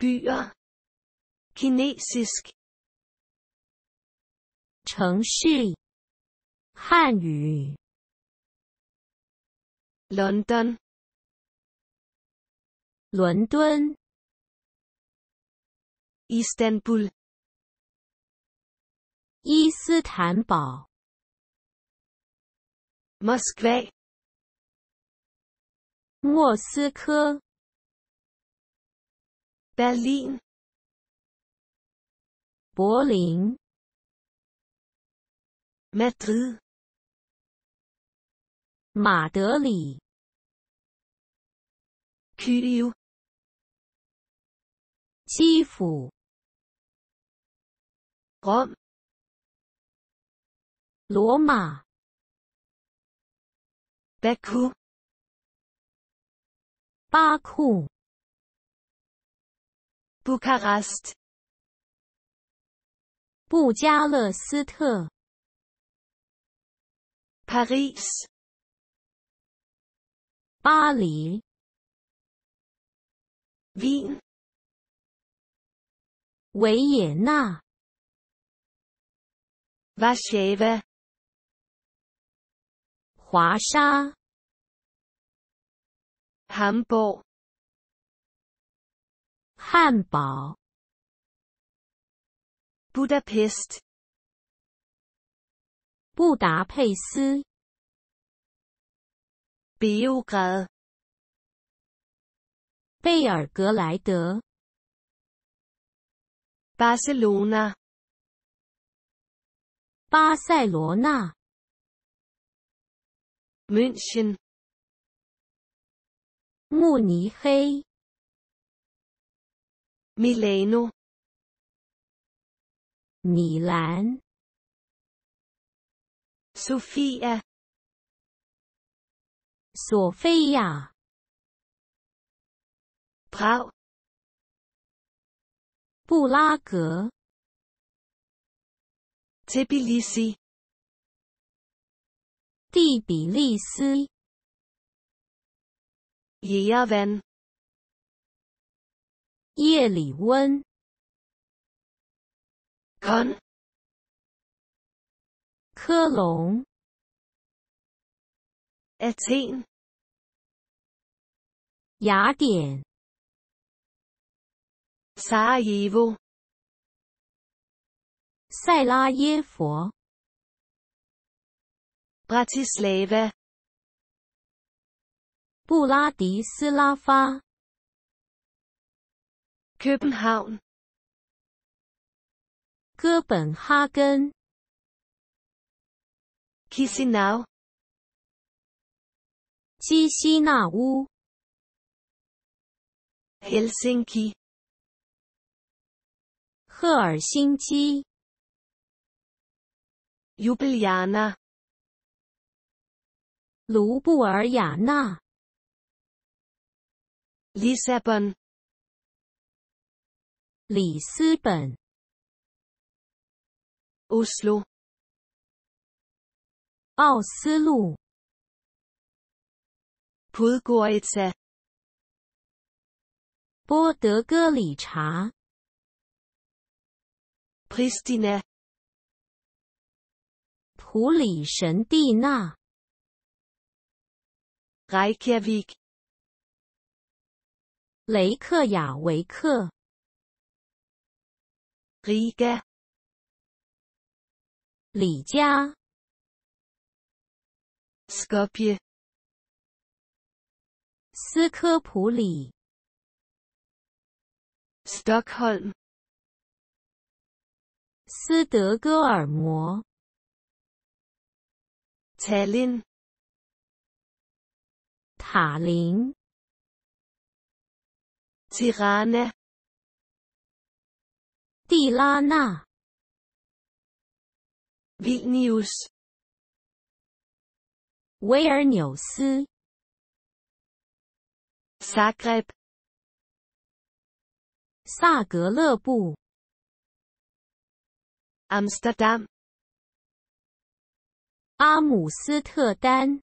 b 比啊 c k i n e s i s k 城市汉语，London，伦敦，Istanbul，伊斯坦堡 m o s k v w 莫斯科。柏林。柏林。马德里。马德里。基辅。基辅。罗马。罗马。巴库。巴库。Bucharest，布加勒斯特，Paris，巴黎 v i e n 维也纳，Warsaw，华沙，Hamburg。汉堡，Budapest，布达佩斯，Belgrade，贝尔格莱德，Barcelona，巴塞罗那，München，慕尼黑。Milano, 米兰。Sofia, 索菲亚 Prau, 布拉格 Tbilisi, 地比利斯 Javan. 夜里温。根。科隆。阿滕。雅尔盖恩。萨拉耶沃。萨拉耶夫尔。布拉迪斯拉发。布拉迪斯拉发。Copenhagen, 哥本哈根 Kisinau, 基西那乌 Helsinki, 赫尔辛基 Ljubljana, 卢布尔雅纳 Lisbon. 里斯本，Oslo，奥斯陆，Pudgåta，波德戈里察，Kristine，普里神蒂娜，Reykjavik，雷克雅维克。r i g a 李家。s k o p j e 斯科普里。Stockholm，斯德哥尔摩。Tallinn，塔林。t i r a n a 蒂拉纳，维尔纽斯，萨格勒布，阿姆斯特丹，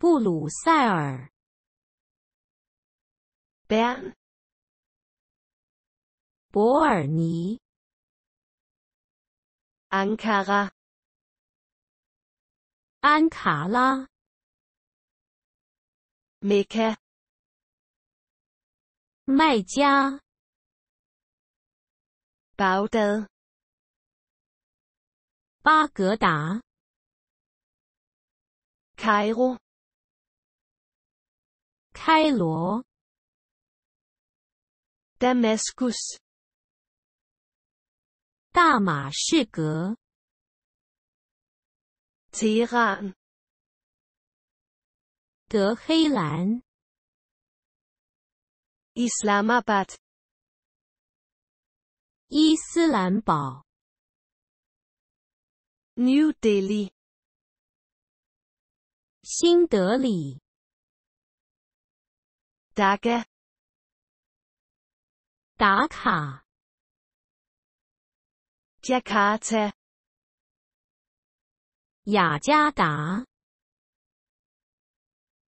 布鲁塞尔。贝尔。博尔尼。安卡拉。安卡拉。麦克。麦加。巴格达。开罗。开罗。Damascus，大马士革。Tehran，德黑兰。Islamabad，伊斯兰堡。New Delhi，新德里。Dhaka。打卡。Jakarta。雅加达。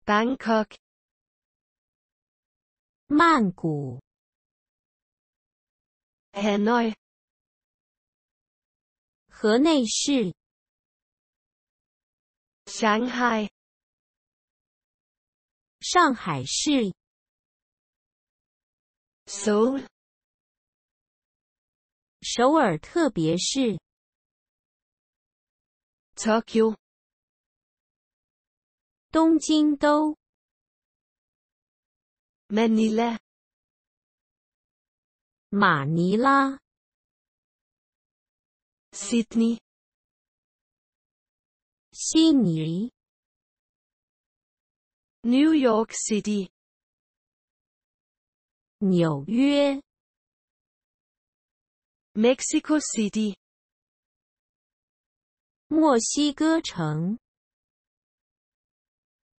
Bangkok。曼谷。Hanoi。河内市。Shanghai。上海市。Seoul. 首尔特别市，Tokyo，东京都，Manila，马尼拉，Sydney，悉尼，New York City。纽约，Mexico City，墨西哥城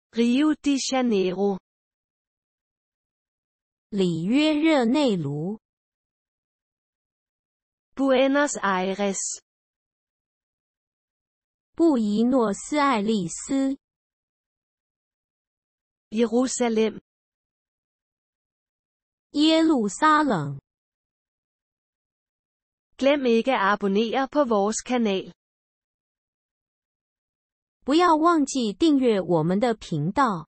，Rio de Janeiro，里约热内卢，Buenos Aires，布宜诺斯艾利斯，Jerusalem。不要忘记订阅我们的频道。